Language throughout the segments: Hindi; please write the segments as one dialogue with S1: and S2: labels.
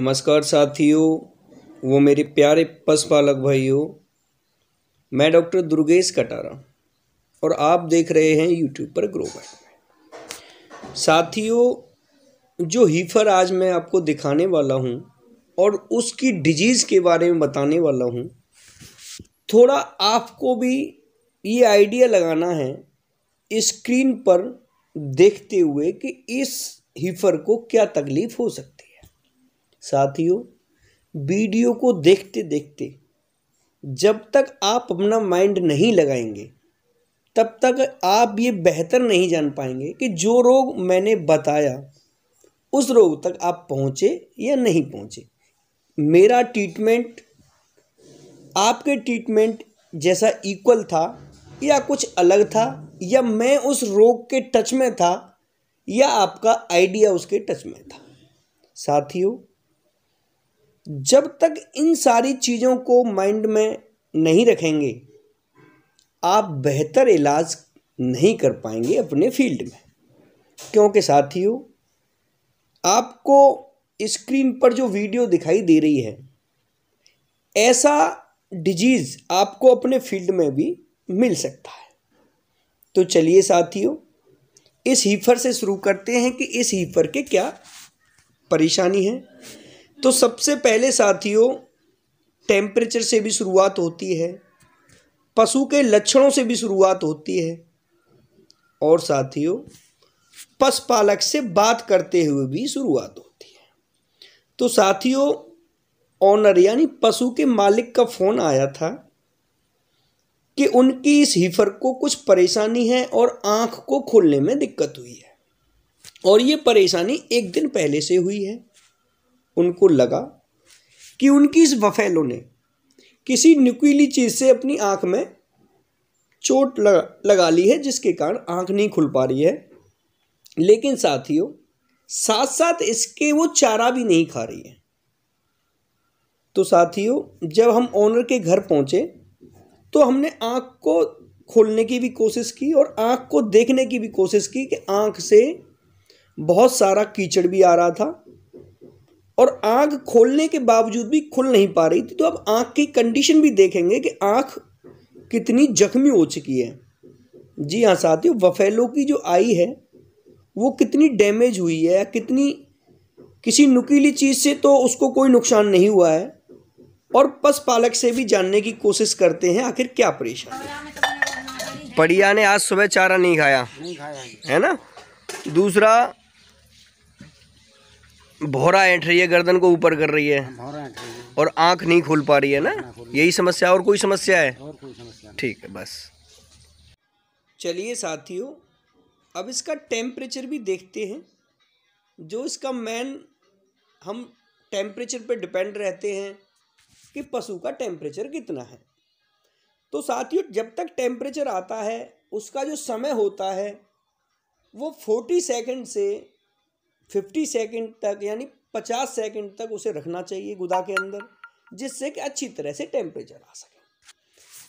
S1: नमस्कार साथियों वो मेरे प्यारे पशुपालक भाइयों मैं डॉक्टर दुर्गेश कटारा और आप देख रहे हैं यूट्यूब पर ग्रो बाइट साथियों जो हीफर आज मैं आपको दिखाने वाला हूँ और उसकी डिजीज़ के बारे में बताने वाला हूँ थोड़ा आपको भी ये आइडिया लगाना है स्क्रीन पर देखते हुए कि इस हीफर को क्या तकलीफ़ हो सकती साथियों वीडियो को देखते देखते जब तक आप अपना माइंड नहीं लगाएंगे तब तक आप ये बेहतर नहीं जान पाएंगे कि जो रोग मैंने बताया उस रोग तक आप पहुँचे या नहीं पहुँचे मेरा ट्रीटमेंट आपके ट्रीटमेंट जैसा इक्वल था या कुछ अलग था या मैं उस रोग के टच में था या आपका आइडिया उसके टच में था साथियों जब तक इन सारी चीज़ों को माइंड में नहीं रखेंगे आप बेहतर इलाज नहीं कर पाएंगे अपने फील्ड में क्योंकि साथियों आपको स्क्रीन पर जो वीडियो दिखाई दे रही है ऐसा डिजीज़ आपको अपने फील्ड में भी मिल सकता है तो चलिए साथियों इस हीफर से शुरू करते हैं कि इस हीफर के क्या परेशानी है तो सबसे पहले साथियों टेम्परेचर से भी शुरुआत होती है पशु के लक्षणों से भी शुरुआत होती है और साथियों पशुपालक से बात करते हुए भी शुरुआत होती है तो साथियों ऑनर यानी पशु के मालिक का फ़ोन आया था कि उनकी इस हीफर को कुछ परेशानी है और आँख को खोलने में दिक्कत हुई है और ये परेशानी एक दिन पहले से हुई है उनको लगा कि उनकी इस वफेलो ने किसी नुकीली चीज़ से अपनी आँख में चोट लगा लगा ली है जिसके कारण आँख नहीं खुल पा रही है लेकिन साथियों साथ साथ इसके वो चारा भी नहीं खा रही है तो साथियों जब हम ओनर के घर पहुँचे तो हमने आँख को खोलने की भी कोशिश की और आँख को देखने की भी कोशिश की कि आँख से बहुत सारा कीचड़ भी आ रहा था और आँख खोलने के बावजूद भी खुल नहीं पा रही थी तो अब आँख की कंडीशन भी देखेंगे कि आँख कितनी जख्मी हो चुकी है जी हाँ साथियों वफेलो की जो आई है वो कितनी डैमेज हुई है कितनी किसी नुकीली चीज़ से तो उसको कोई नुकसान नहीं हुआ है और पस पालक से भी जानने की कोशिश करते हैं आखिर क्या परेशानी पड़िया ने आज सुबह चारा नहीं खाया नहीं खाया है ना दूसरा भौरा ऐंठ रही है गर्दन को ऊपर कर रही है और आंख नहीं खोल पा रही है ना यही समस्या और कोई समस्या है और कोई समस्या ठीक है बस चलिए साथियों अब इसका टेम्परेचर भी देखते हैं जो इसका मेन हम टेम्परेचर पे डिपेंड रहते हैं कि पशु का टेम्परेचर कितना है तो साथियों जब तक टेम्परेचर आता है उसका जो समय होता है वो फोर्टी सेकेंड से फिफ्टी सेकेंड तक यानी पचास सेकेंड तक उसे रखना चाहिए गुदा के अंदर जिससे कि अच्छी तरह से टेम्परेचर आ सके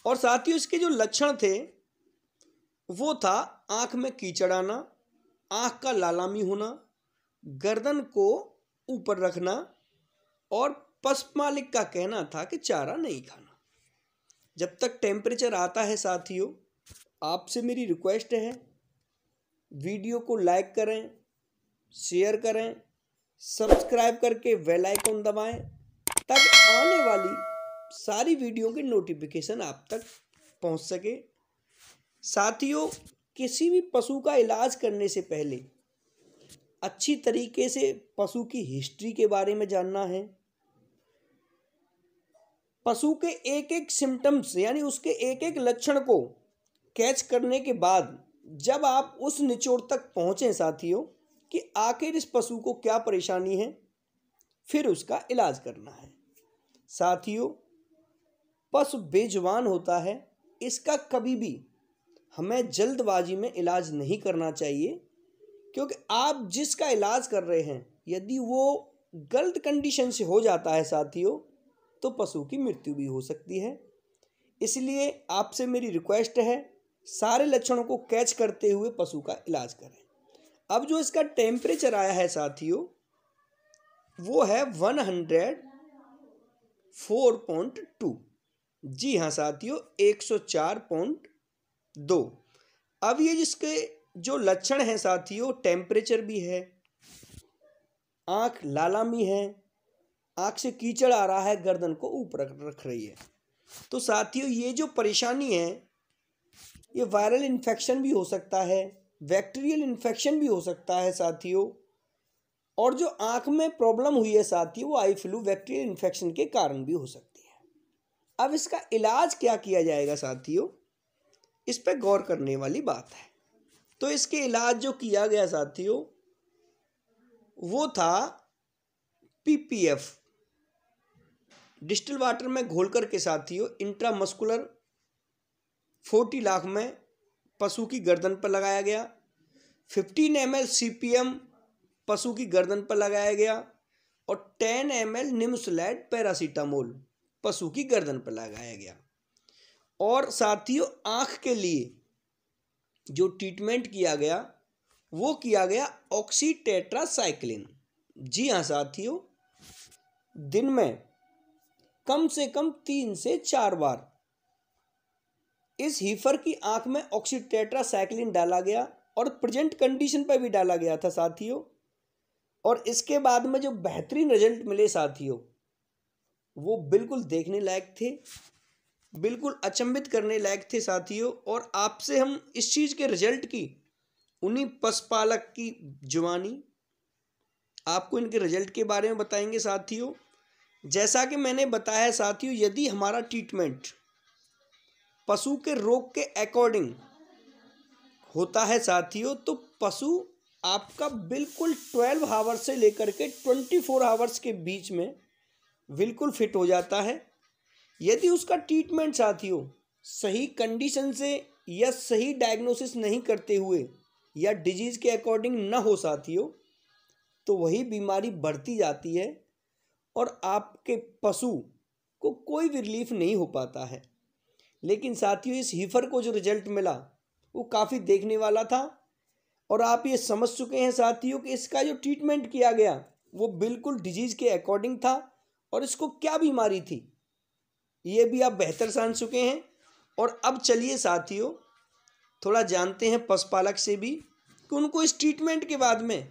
S1: और साथ ही उसके जो लक्षण थे वो था आँख में कीचड़ आना आँख का लालामी होना गर्दन को ऊपर रखना और पश मालिक का कहना था कि चारा नहीं खाना जब तक टेम्परेचर आता है साथियों आपसे मेरी रिक्वेस्ट है वीडियो को लाइक करें शेयर करें सब्सक्राइब करके वेल आइकॉन दबाएं तब आने वाली सारी वीडियो के नोटिफिकेशन आप तक पहुंच सके साथियों किसी भी पशु का इलाज करने से पहले अच्छी तरीके से पशु की हिस्ट्री के बारे में जानना है पशु के एक एक सिम्टम्स यानी उसके एक एक लक्षण को कैच करने के बाद जब आप उस निचोड़ तक पहुँचें साथियों कि आखिर इस पशु को क्या परेशानी है फिर उसका इलाज करना है साथियों पशु बेजवान होता है इसका कभी भी हमें जल्दबाजी में इलाज नहीं करना चाहिए क्योंकि आप जिसका इलाज कर रहे हैं यदि वो गलत कंडीशन से हो जाता है साथियों तो पशु की मृत्यु भी हो सकती है इसलिए आपसे मेरी रिक्वेस्ट है सारे लक्षणों को कैच करते हुए पशु का इलाज करें अब जो इसका टेम्परेचर आया है साथियों वो है one hundred four point two जी हाँ साथियों एक सौ चार पॉइंट दो अब ये जिसके जो लक्षण हैं साथियों टेम्परेचर भी है आँख लालामी है आँख से कीचड़ आ रहा है गर्दन को ऊपर रख रही है तो साथियों ये जो परेशानी है ये वायरल इन्फेक्शन भी हो सकता है बैक्टीरियल इन्फेक्शन भी हो सकता है साथियों और जो आँख में प्रॉब्लम हुई है साथी वो आई फ्लू बैक्टीरियल इन्फेक्शन के कारण भी हो सकती है अब इसका इलाज क्या किया जाएगा साथियों इस पर गौर करने वाली बात है तो इसके इलाज जो किया गया साथियों वो था पीपीएफ डिस्टल वाटर में घोल करके साथियों इंट्रामस्कुलर फोर्टी लाख में पशु की गर्दन पर लगाया गया fifteen M L C P M पशु की गर्दन पर लगाया गया और ten M L nimesulide paracetamol पशु की गर्दन पर लगाया गया और साथियों आँख के लिए जो ट्रीटमेंट किया गया वो किया गया ऑक्सीटेट्रासाइक्लिन जी हाँ साथियों दिन में कम से कम तीन से चार बार इस हीफर की आंख में ऑक्सीटेट्रासाइक्लिन डाला गया और प्रेजेंट कंडीशन पर भी डाला गया था साथियों और इसके बाद में जो बेहतरीन रिजल्ट मिले साथियों वो बिल्कुल देखने लायक थे बिल्कुल अचंभित करने लायक थे साथियों और आपसे हम इस चीज़ के रिजल्ट की उन्हीं पशुपालक की जुबानी आपको इनके रिजल्ट के बारे में बताएंगे साथियों जैसा कि मैंने बताया साथियों यदि हमारा ट्रीटमेंट पशु के रोग के अकॉर्डिंग होता है साथियों तो पशु आपका बिल्कुल ट्वेल्व हावर से लेकर के ट्वेंटी फोर हावर्स के बीच में बिल्कुल फिट हो जाता है यदि उसका ट्रीटमेंट साथियों सही कंडीशन से या सही डायग्नोसिस नहीं करते हुए या डिजीज़ के अकॉर्डिंग न हो साथियों तो वही बीमारी बढ़ती जाती है और आपके पशु को कोई भी रिलीफ नहीं हो पाता है लेकिन साथियों इस हीफर को जो रिजल्ट मिला वो काफ़ी देखने वाला था और आप ये समझ चुके हैं साथियों कि इसका जो ट्रीटमेंट किया गया वो बिल्कुल डिजीज़ के अकॉर्डिंग था और इसको क्या बीमारी थी ये भी आप बेहतर जान चुके हैं और अब चलिए साथियों थोड़ा जानते हैं पशुपालक से भी कि उनको इस ट्रीटमेंट के बाद में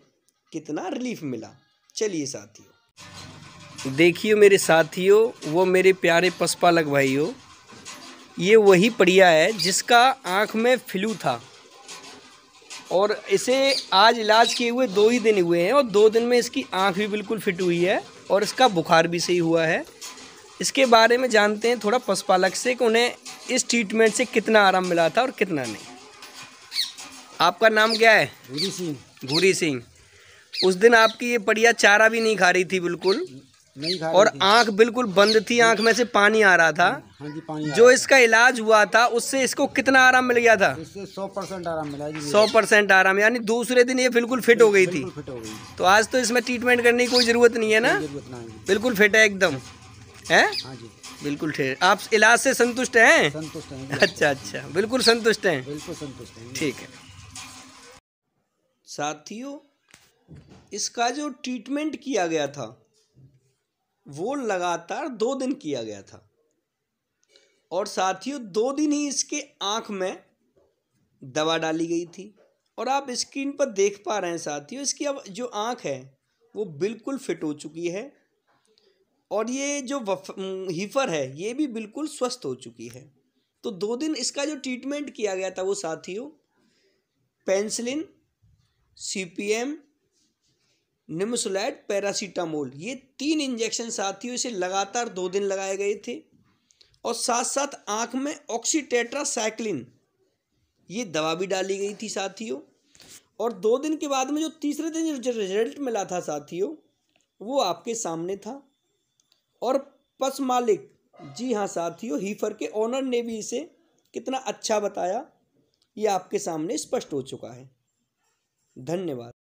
S1: कितना रिलीफ मिला चलिए साथियों देखियो मेरे साथियों वो मेरे प्यारे पशुपालक भाइयों ये वही पड़िया है जिसका आँख में फ्लू था और इसे आज इलाज किए हुए दो ही दिन हुए हैं और दो दिन में इसकी आँख भी बिल्कुल फिट हुई है और इसका बुखार भी सही हुआ है इसके बारे में जानते हैं थोड़ा पशुपालक से कि उन्हें इस ट्रीटमेंट से कितना आराम मिला था और कितना नहीं आपका नाम क्या है भूरी सिंह भूरी सिंह उस दिन आपकी ये पड़िया चारा भी नहीं खा रही थी बिल्कुल और आंख बिल्कुल बंद थी आंख में से पानी आ रहा था हाँ जी पानी जो इसका इलाज हुआ था उससे इसको कितना आराम मिल गया था सौ परसेंट आराम मिला जी सौ परसेंट आराम यानी दूसरे दिन ये बिल्कुल फिट हो गई थी फिट हो गई तो आज तो इसमें ट्रीटमेंट करने की कोई ज़रूरत नहीं है ना बिल्कुल फिट है एकदम है हाँ बिल्कुल ठीक आप इलाज से संतुष्ट हैं संतुष्ट हैं अच्छा अच्छा बिल्कुल संतुष्ट हैं बिल्कुल संतुष्ट हैं ठीक है साथियों इसका जो ट्रीटमेंट किया गया था वो लगातार दो दिन किया गया था और साथियों दो दिन ही इसके आँख में दवा डाली गई थी और आप स्क्रीन पर देख पा रहे हैं साथियों इसकी अब जो आँख है वो बिल्कुल फिट हो चुकी है और ये जो वफ हीफर है ये भी बिल्कुल स्वस्थ हो चुकी है तो दो दिन इसका जो ट्रीटमेंट किया गया था वो साथियों penicillin C P M nimesulide paracetamol ये तीन इंजेक्शन साथियों इसे लगातार दो दिन लगाए गए थे और साथ साथ आँख में ऑक्सीटेट्रासाइक्लिन ये दवा भी डाली गई थी साथियों और दो दिन के बाद में जो तीसरे दिन जो रिजल्ट मिला था साथियों वो आपके सामने था और पस मालिक जी हाँ साथियों हीफर के ऑनर ने भी इसे कितना अच्छा बताया ये आपके सामने स्पष्ट हो चुका है धन्यवाद